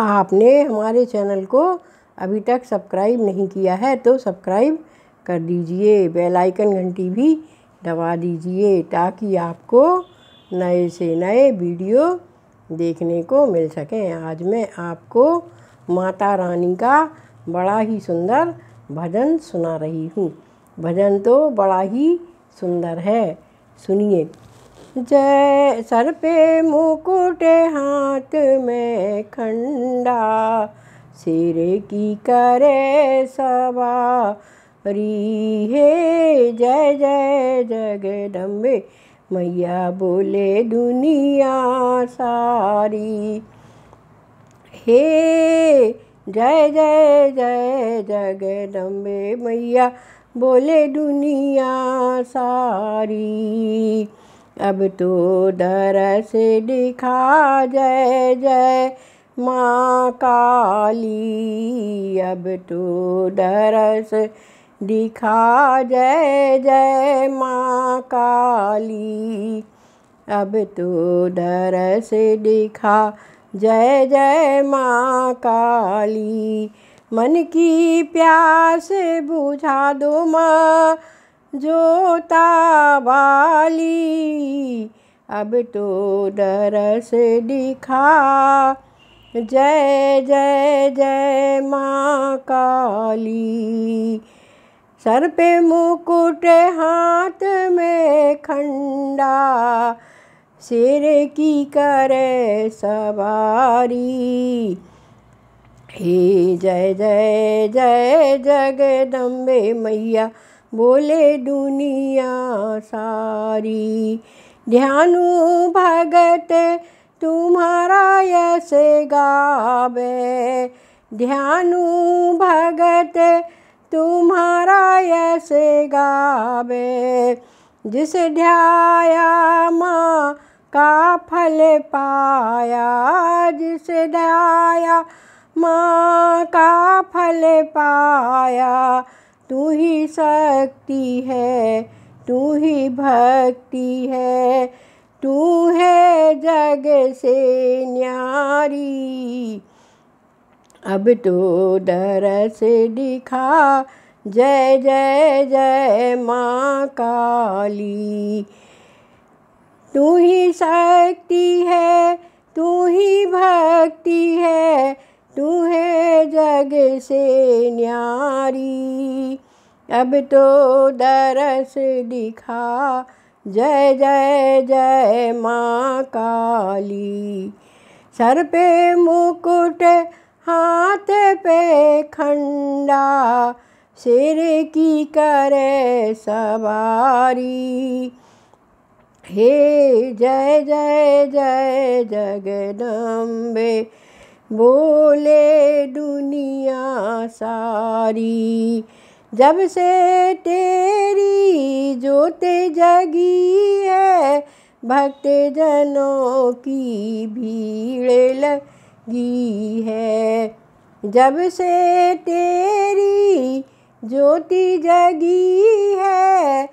आपने हमारे चैनल को अभी तक सब्सक्राइब नहीं किया है तो सब्सक्राइब कर दीजिए बेल आइकन घंटी भी दबा दीजिए ताकि आपको नए से नए वीडियो देखने को मिल सकें आज मैं आपको माता रानी का बड़ा ही सुंदर भजन सुना रही हूँ भजन तो बड़ा ही सुंदर है सुनिए जय सर पे मुकुट हाथ में खंडा सिर की करे सवारी हे जय जय जगदम्बे मैया बोले दुनिया सारी हे जय जय जय जगदम्बे मैया बोले दुनिया सारी अब तो दरस दिखा जय जय माँ काली अब तो दरस दिखा जय जय माँ काली अब तो दरस दिखा जय जय माँ काली मन की प्यास बुझा दो माँ जोता वाली अब तो दरस दिखा जय जय जय माँ काली सर पे मुकुट हाथ में खंडा सिर की करे सवारी हे जय जय जय जगदम्बे मैया बोले दुनिया सारी ध्यानु भगत तुम्हारा ऐसे गावे ध्यानु भगत तुम्हारा ऐसे गावे जिस ध्याया माँ का फल पाया जिस ध्याया माँ का फल पाया तू ही शक्ति है तू ही भक्ति है तू है जग से न्यारी अब तो दरस दिखा जय जय जय माँ काली तू ही शक्ति है तू ही भक्ति है तू है जग से न्यारी अब तो दरस दिखा जय जय जय माँ काली सर पे मुकुट हाथ पे खंडा सिर की करे सवारी हे जय जय जय जगदम्बे बोले दुनिया सारी जब से तेरी जोत जगी है भक्त जनों की भीड़ लगी है जब से तेरी ज्योति जगी है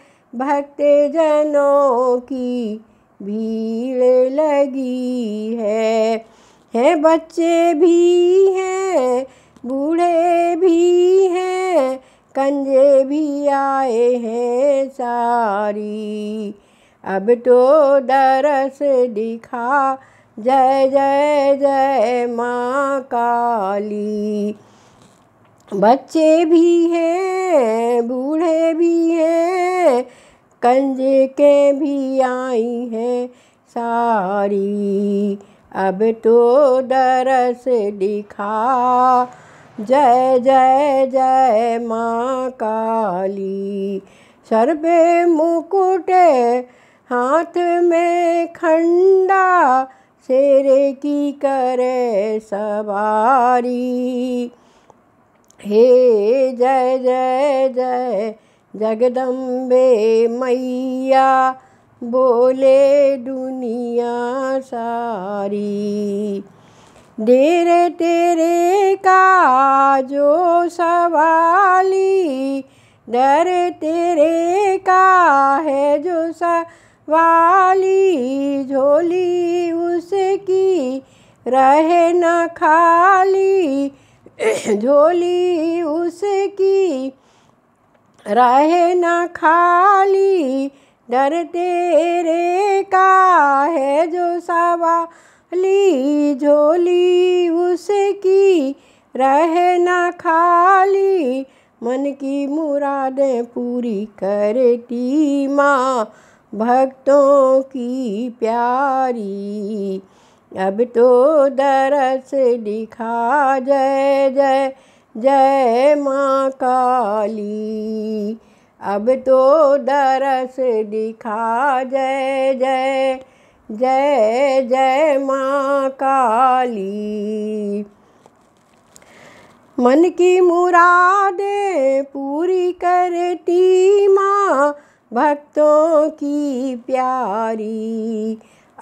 भक्त जनों की भीड़ लगी है हैं बच्चे भी हैं बूढ़े भी हैं कंजे भी आए हैं सारी अब तो दरस दिखा जय जय जय माँ काली बच्चे भी हैं बूढ़े भी हैं कंजे के भी आई हैं सारी अब तो दरस दिखा जय जय जय माँ काली सर्वे मुकुटे हाथ में खंडा शेर की करे सवारी हे जय जय जय जगदम्बे मैया बोले दुनिया सारी देर तेरे का जो सवाली डर तेरे का है जो सवाली झोली उसकी रहे न खाली झोली उसकी रहे न खाली डर तेरे का है जो सवाली झोली उसकी रहना खाली मन की मुरादें पूरी करती माँ भक्तों की प्यारी अब तो दरस दिखा जय जय जय माँ काली अब तो दरस दिखा जय जय जय जय माँ काली मन की मुरादें पूरी करती माँ भक्तों की प्यारी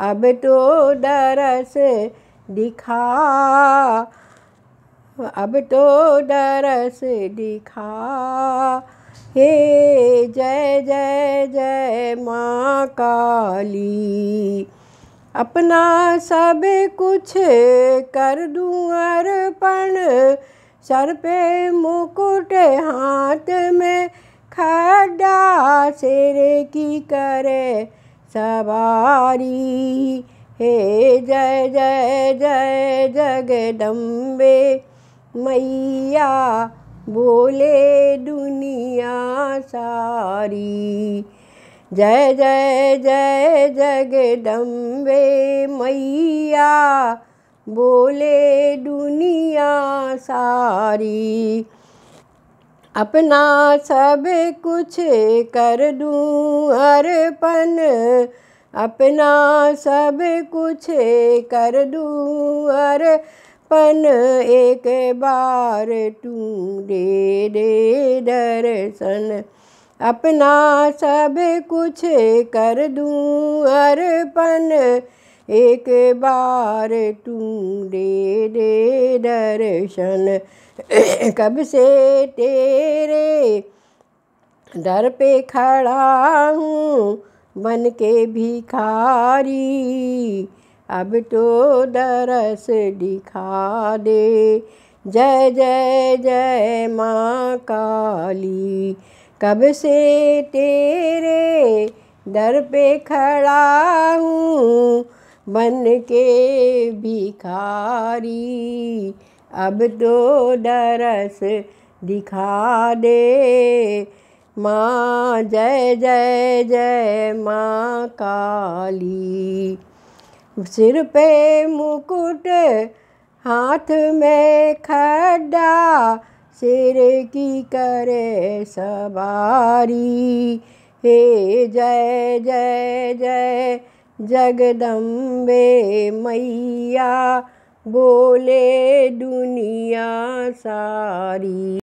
अब तो दरस दिखा अब तो दरस दिखा हे जय जय जय माँ काली अपना सब कुछ कर दूँ अर्पण सर पे मुकुट हाथ में खड़ा सिर की करे सवारी हे जय जय जय जगदम्बे मैया बोले दुनिया सारी जय जय जय जगदम्बे मैया बोले दुनिया सारी अपना सब कुछ कर दूँ अर्पण अपना सब कुछ कर दूँ अर्पण अपन एक बार तू दे दे दर्शन अपना सब कुछ कर दूँ अर्पण एक बार तू दे दे दर्शन कब से तेरे दर पे खड़ा हूँ बन के भिखारी अब तो दरस दिखा दे जय जय जय माँ काली कब से तेरे दर पे खड़ा हूँ बन के भिखारी अब तो दरस दिखा दे माँ जय जय जय माँ काली सिर पे मुकुट हाथ में खड्डा सिर की करे सवारी हे जय जय जय जगदम्बे मैया बोले दुनिया सारी